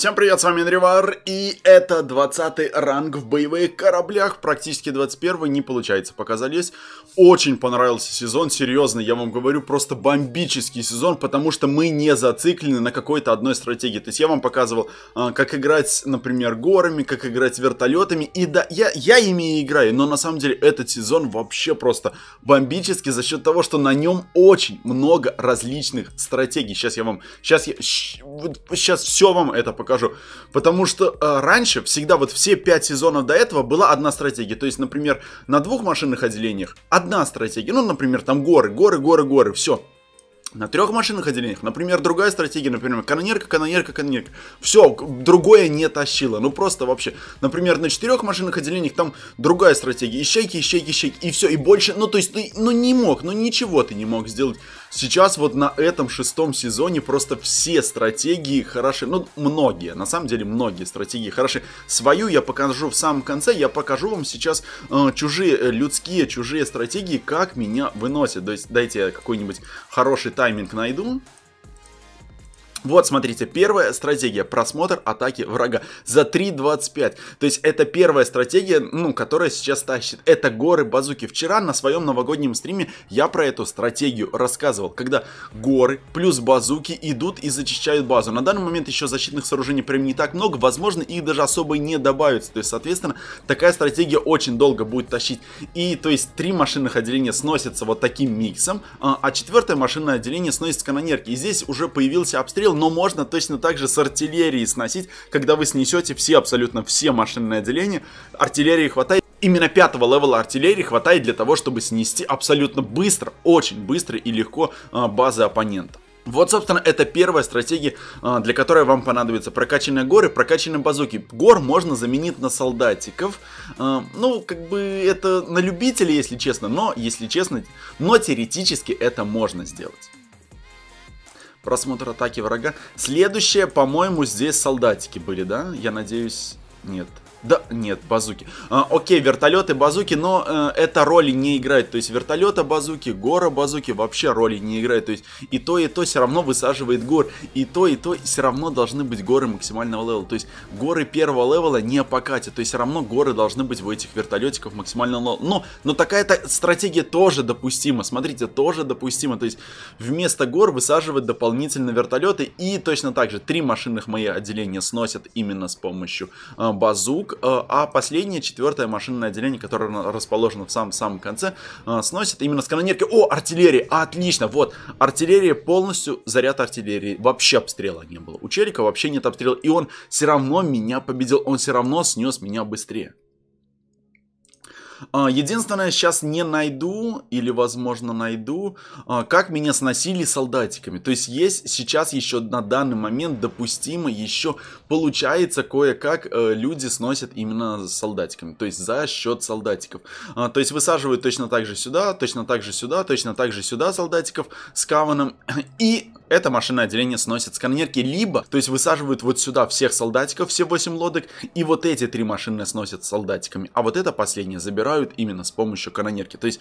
Всем привет, с вами Нривар, и это 20 ранг в боевых кораблях, практически 21-й, не получается пока залезть. Очень понравился сезон, серьезно, я вам говорю, просто бомбический сезон, потому что мы не зациклены на какой-то одной стратегии. То есть я вам показывал, а, как играть, например, горами, как играть вертолетами, и да, я, я ими и играю, но на самом деле этот сезон вообще просто бомбический за счет того, что на нем очень много различных стратегий. Сейчас я вам, сейчас я, сейчас все вам это покажу покажу. Потому что э, раньше всегда вот все пять сезонов до этого была одна стратегия. То есть, например, на двух машинных отделениях одна стратегия. Ну, например, там горы, горы, горы, горы, все. На трех машинных отделениях, например, другая стратегия, например, канонерка, канонерка, канонерка. Все, другое не тащило. Ну просто вообще. Например, на четырех машинных отделениях там другая стратегия. Ищейки, ищейки, ищейки. И все, и больше. Ну то есть ты, ну не мог, ну ничего ты не мог сделать. Сейчас вот на этом шестом сезоне просто все стратегии хороши. Ну, многие, на самом деле многие стратегии хороши. Свою я покажу в самом конце, я покажу вам сейчас э, чужие, э, людские, чужие стратегии, как меня выносят. То есть дайте я какой-нибудь хороший тайминг найду. Вот, смотрите, первая стратегия, просмотр атаки врага за 3.25. То есть это первая стратегия, ну, которая сейчас тащит. Это горы базуки. Вчера на своем новогоднем стриме я про эту стратегию рассказывал, когда горы плюс базуки идут и зачищают базу. На данный момент еще защитных сооружений прям не так много, возможно, их даже особо не добавится. То есть, соответственно, такая стратегия очень долго будет тащить. И, то есть, три машинных отделения сносятся вот таким миксом, а, а четвертое машинное отделение сносится канонерки. И здесь уже появился обстрел говорил, но можно точно так же с артиллерией сносить, когда вы снесете все, абсолютно все машинные отделения. Артиллерии хватает. Именно пятого левела артиллерии хватает для того, чтобы снести абсолютно быстро, очень быстро и легко а, базы оппонента. Вот, собственно, это первая стратегия, а, для которой вам понадобится прокачанные горы, прокачанные базуки. Гор можно заменить на солдатиков. А, ну, как бы это на любителей, если честно, но, если честно, но теоретически это можно сделать просмотр атаки врага. Следующее, по-моему, здесь солдатики были, да? Я надеюсь... Нет, да, нет, базуки. А, окей, вертолеты, базуки, но э, это роли не играет. То есть вертолета базуки, гора базуки вообще роли не играет. То есть и то, и то все равно высаживает гор. И то, и то все равно должны быть горы максимального левела. То есть горы первого левела не покатят. То есть все равно горы должны быть у этих вертолетиков максимального левела. Ну, но, но такая -то стратегия тоже допустима. Смотрите, тоже допустима. То есть вместо гор высаживают дополнительно вертолеты. И точно так же три машинных мои отделения сносят именно с помощью э, базук кубок, э, а последнее, четвертое машинное отделение, которое расположено в самом-самом конце, э, сносит именно с канонерки. О, артиллерия! Отлично! Вот, артиллерия полностью, заряд артиллерии. Вообще обстрела не было. У Челика вообще нет обстрела. И он все равно меня победил. Он все равно снес меня быстрее. А, единственное, сейчас не найду, или, возможно, найду, а, как меня сносили солдатиками. То есть есть сейчас еще на данный момент допустимо еще получается кое-как э, люди сносят именно солдатиками. То есть за счет солдатиков. А, то есть высаживают точно так же сюда, точно так же сюда, точно так же сюда солдатиков с каваном. И это машинное отделение сносит с конерки, либо, то есть высаживают вот сюда всех солдатиков, все 8 лодок, и вот эти три машины сносят солдатиками, а вот это последнее забирают собирают именно с помощью канонерки. То есть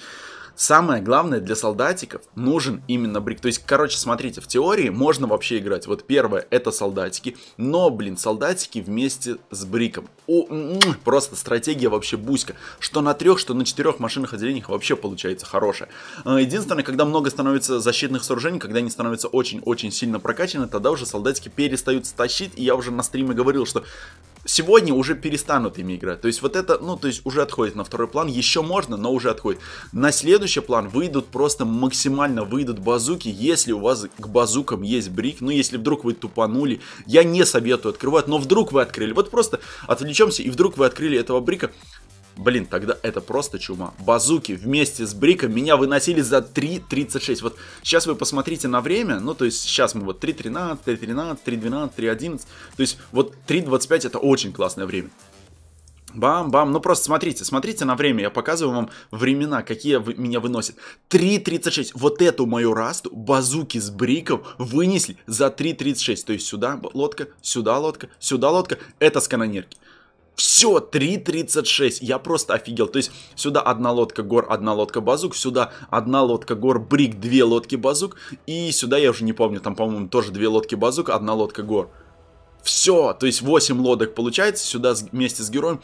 самое главное для солдатиков нужен именно брик. То есть, короче, смотрите, в теории можно вообще играть. Вот первое это солдатики, но, блин, солдатики вместе с бриком. О, м-м, просто стратегия вообще буська. Что на трех, что на четырех машинных отделениях вообще получается хорошая. Э, единственное, когда много становится защитных сооружений, когда они становятся очень-очень сильно прокачаны, тогда уже солдатики перестают стащить. И я уже на стриме говорил, что сегодня уже перестанут ими играть. То есть вот это, ну, то есть уже отходит на второй план. Еще можно, но уже отходит. На следующий план выйдут просто максимально выйдут базуки, если у вас к базукам есть брик. Ну, если вдруг вы тупанули, я не советую открывать, но вдруг вы открыли. Вот просто отвлечемся, и вдруг вы открыли этого брика. Блин, тогда это просто чума. Базуки вместе с бриком меня выносили за 3.36. Вот сейчас вы посмотрите на время, ну то есть сейчас мы вот 3.13, 3.13, 3.12, 3.11. То есть вот 3.25 это очень классное время. Бам-бам, ну просто смотрите, смотрите на время, я показываю вам времена, какие вы, меня выносят. 3.36, вот эту мою расту базуки с бриков вынесли за 3.36, то есть сюда лодка, сюда лодка, сюда лодка, это с канонерки. Все, 3.36. Я просто офигел. То есть сюда одна лодка гор, одна лодка базук, сюда одна лодка гор, брик, две лодки базук. И сюда я уже не помню, там, по-моему, тоже две лодки базук, одна лодка гор. Все, то есть 8 лодок получается сюда вместе с героем.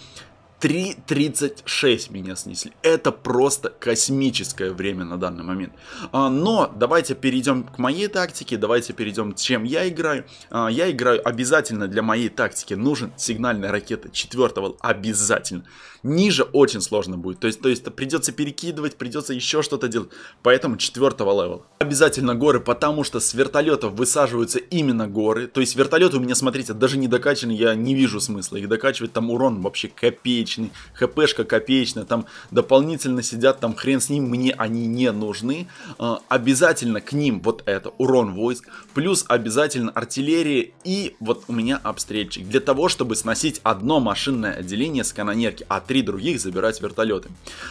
3.36 меня снесли. Это просто космическое время на данный момент. А, но давайте перейдем к моей тактике, давайте перейдем к чем я играю. А, я играю обязательно для моей тактики нужен сигнальная ракета 4 обязательно. Ниже очень сложно будет, то есть, то есть придется перекидывать, придется еще что-то делать. Поэтому 4 левела. Обязательно горы, потому что с вертолетов высаживаются именно горы. То есть вертолеты у меня, смотрите, даже не докачаны, я не вижу смысла их докачивать, там урон вообще копеечный копеечный, хпшка копеечная, там дополнительно сидят, там хрен с ним, мне они не нужны. А, обязательно к ним вот это, урон войск, плюс обязательно артиллерия и вот у меня обстрельчик. Для того, чтобы сносить одно машинное отделение с канонерки, а три других забирать вертолеты.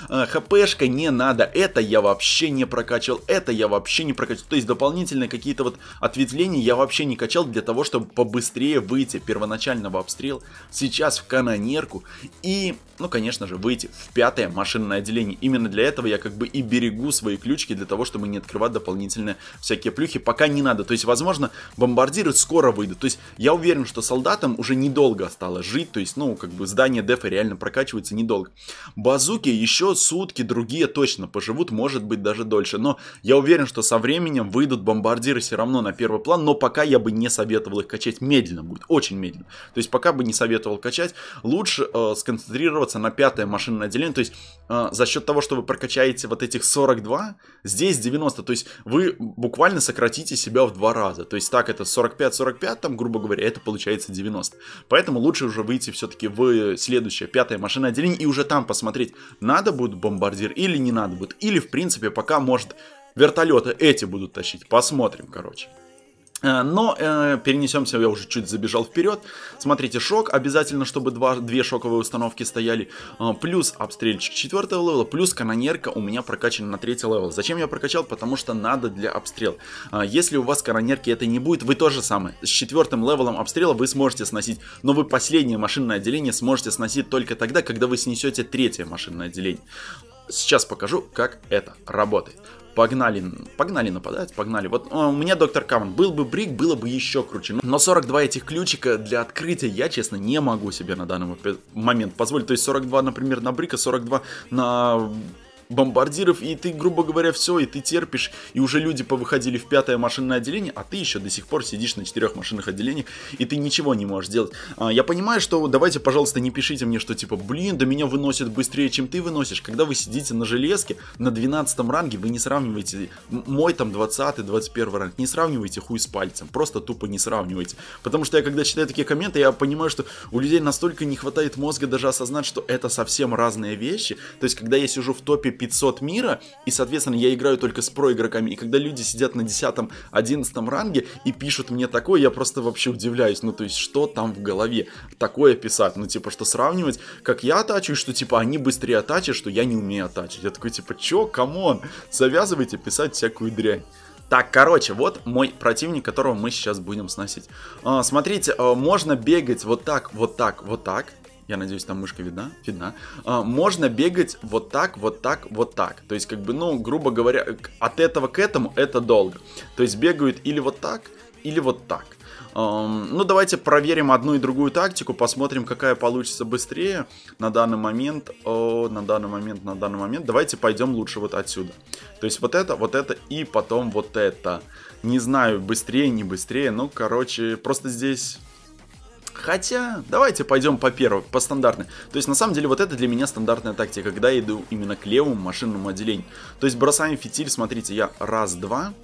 А, ХПшка не надо, это я вообще не прокачал, это я вообще не прокачал. То есть дополнительные какие-то вот ответвления я вообще не качал для того, чтобы побыстрее выйти первоначального обстрела сейчас в канонерку и ну, конечно же, выйти в пятое машинное отделение. Именно для этого я как бы и берегу свои ключики для того, чтобы не открывать дополнительно всякие плюхи, пока не надо. То есть, возможно, бомбардиры скоро выйдут. То есть, я уверен, что солдатам уже недолго осталось жить, то есть, ну, как бы здание дефа реально прокачивается недолго. Базуки еще сутки, другие точно поживут, может быть, даже дольше. Но я уверен, что со временем выйдут бомбардиры все равно на первый план, но пока я бы не советовал их качать медленно, будет очень медленно. То есть, пока бы не советовал качать, лучше э, сконцентрироваться сконцентрироваться на пятое машинное отделение. То есть э, за счет того, что вы прокачаете вот этих 42, здесь 90. То есть вы буквально сократите себя в два раза. То есть так это 45-45, там, грубо говоря, это получается 90. Поэтому лучше уже выйти все-таки в следующее, пятое машинное отделение и уже там посмотреть, надо будет бомбардир или не надо будет. Или, в принципе, пока, может, вертолеты эти будут тащить. Посмотрим, короче. Э, но э, перенесемся, я уже чуть забежал вперед. Смотрите, шок, обязательно, чтобы два, две шоковые установки стояли. Э, плюс обстрельчик четвертого левела, плюс канонерка у меня прокачана на третий левел. Зачем я прокачал? Потому что надо для обстрела. Э, если у вас канонерки это не будет, вы то же самое. С четвертым левелом обстрела вы сможете сносить, но вы последнее машинное отделение сможете сносить только тогда, когда вы снесете третье машинное отделение. Сейчас покажу, как это работает погнали, погнали нападать, погнали. Вот о, а, у меня доктор Камон, был бы брик, было бы еще круче. Но 42 этих ключика для открытия я, честно, не могу себе на данный момент позволить. То есть 42, например, на брика, 42 на бомбардиров, и ты, грубо говоря, все, и ты терпишь, и уже люди повыходили в пятое машинное отделение, а ты еще до сих пор сидишь на четырех машинных отделениях, и ты ничего не можешь делать. А, я понимаю, что давайте, пожалуйста, не пишите мне, что типа, блин, да меня выносят быстрее, чем ты выносишь. Когда вы сидите на железке, на 12 ранге, вы не сравниваете мой там 20 21 ранг, не сравнивайте хуй с пальцем, просто тупо не сравнивайте. Потому что я когда читаю такие комменты, я понимаю, что у людей настолько не хватает мозга даже осознать, что это совсем разные вещи. То есть, когда я сижу в топе 500 мира, и, соответственно, я играю только с проигроками. И когда люди сидят на 10-11 ранге и пишут мне такое, я просто вообще удивляюсь. Ну, то есть, что там в голове такое писать? Ну, типа, что сравнивать, как я атачу, что, типа, они быстрее атачат, что я не умею атачить. Я такой, типа, чё, камон, завязывайте писать всякую дрянь. Так, короче, вот мой противник, которого мы сейчас будем сносить. А, смотрите, а, можно бегать вот так, вот так, вот так. Я надеюсь, там мышка видна. Видна. А, можно бегать вот так, вот так, вот так. То есть, как бы, ну, грубо говоря, от этого к этому это долго. То есть, бегают или вот так, или вот так. Um, ну, давайте проверим одну и другую тактику, посмотрим, какая получится быстрее на данный момент. О, на данный момент, на данный момент. Давайте пойдем лучше вот отсюда. То есть вот это, вот это и потом вот это. Не знаю, быстрее, не быстрее, ну, короче, просто здесь Хотя, давайте пойдем по первой, по стандартной. То есть, на самом деле, вот это для меня стандартная тактика, когда я иду именно к левому машинному отделению. То есть, бросаем фитиль, смотрите, я раз-два,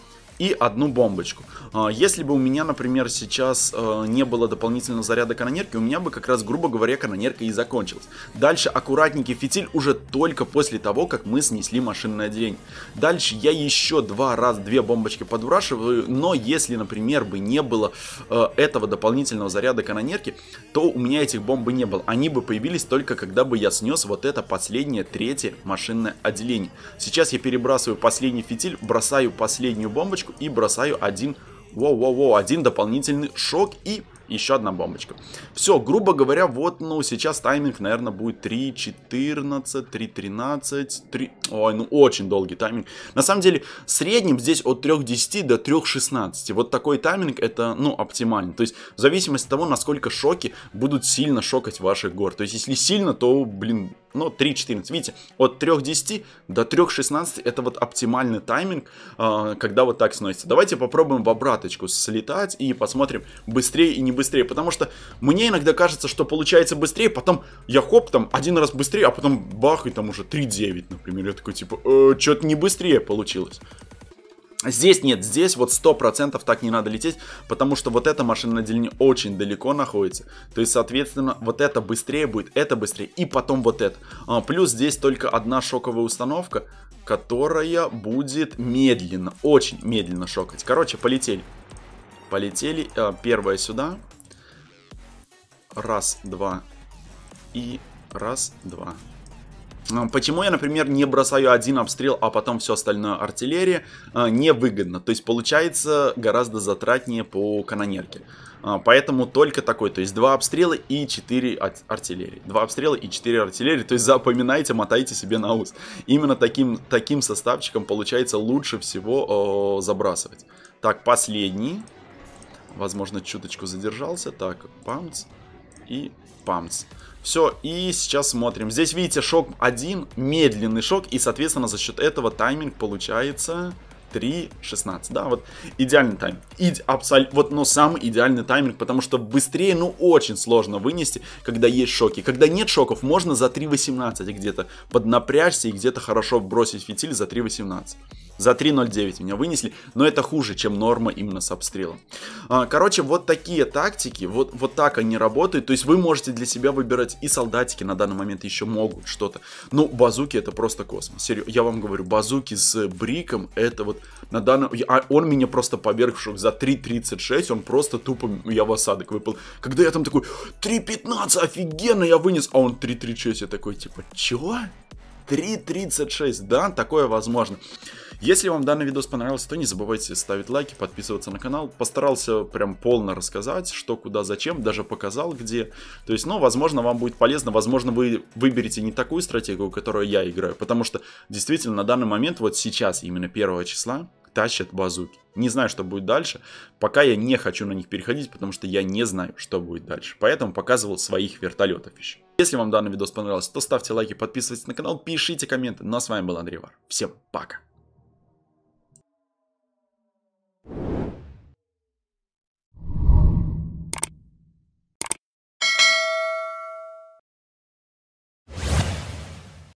и одну бомбочку. А, если бы у меня, например, сейчас э, не было дополнительного заряда канонерки, у меня бы как раз, грубо говоря, канонерка и закончилась. Дальше аккуратненький фитиль уже только после того, как мы снесли машинное отделение. Дальше я еще два раза две бомбочки подбрашиваю, но если, например, бы не было э, этого дополнительного заряда канонерки, то у меня этих бомб бы не было. Они бы появились только когда бы я снес вот это последнее, третье машинное отделение. Сейчас я перебрасываю последний фитиль, бросаю последнюю бомбочку, бомбочку и бросаю один, воу-воу-воу, один дополнительный шок и еще одна бомбочка. Все, грубо говоря, вот, ну, сейчас тайминг, наверное, будет 3.14, 3.13, 3... Ой, ну, очень долгий тайминг. На самом деле, в среднем здесь от 3.10 до 3.16. Вот такой тайминг, это, ну, оптимальный То есть, в зависимости от того, насколько шоки будут сильно шокать ваших гор. То есть, если сильно, то, блин, ну, 3.14. Видите, от 3.10 до 3.16 это вот оптимальный тайминг, а, когда вот так сносится. Давайте попробуем в обраточку слетать и посмотрим быстрее и не быстрее. Потому что мне иногда кажется, что получается быстрее, потом я хоп, там один раз быстрее, а потом бах, и там уже 3.9, например. Я такой типа, э, что-то не быстрее получилось. Здесь нет, здесь вот 100% так не надо лететь, потому что вот эта машина на деление очень далеко находится. То есть, соответственно, вот это быстрее будет, это быстрее, и потом вот это. А, плюс здесь только одна шоковая установка, которая будет медленно, очень медленно шокать. Короче, полетели. Полетели. А, первая сюда. Раз, два. И раз, два. Почему я, например, не бросаю один обстрел, а потом все остальное артиллерии а, Невыгодно. То есть получается гораздо затратнее по канонерке. А, поэтому только такой, то есть два обстрела и 4 артиллерии. Два обстрела и 4 артиллерии, то есть запоминайте, мотайте себе на уст. Именно таким, таким составчиком получается лучше всего э, забрасывать. Так, последний. Возможно, чуточку задержался. Так, памц и памц. Все, и сейчас смотрим. Здесь, видите, шок 1, медленный шок, и, соответственно, за счет этого тайминг получается 3.16, да, вот идеальный тайминг, Иде, абсолютно вот, но самый идеальный тайминг, потому что быстрее, ну, очень сложно вынести, когда есть шоки, когда нет шоков, можно за 3.18 где-то поднапрячься и где-то хорошо бросить фитиль за 3.18. За 3.09 меня вынесли, но это хуже, чем норма именно с обстрелом. А, короче, вот такие тактики, вот, вот так они работают. То есть вы можете для себя выбирать и солдатики на данный момент еще могут что-то. Ну, базуки это просто космос. Серьезно, я вам говорю, базуки с бриком это вот на данный, А он меня просто поверг в шок за 3.36, он просто тупо, я в осадок выпал. Когда я там такой, 3.15, офигенно, я вынес, а он 3.36, я такой, типа, чего? 3.36, да, такое возможно. Если вам данный видос понравился, то не забывайте ставить лайки, подписываться на канал. Постарался прям полно рассказать, что, куда, зачем, даже показал где. То есть, ну, возможно, вам будет полезно, возможно, вы выберете не такую стратегию, которую я играю, потому что действительно на данный момент, вот сейчас, именно 1 числа, тащат базуки. Не знаю, что будет дальше. Пока я не хочу на них переходить, потому что я не знаю, что будет дальше. Поэтому показывал своих вертолетов еще. Если вам данный видос понравился, то ставьте лайки, подписывайтесь на канал, пишите комменты. Ну а с вами был Андрей Вар. Всем пока!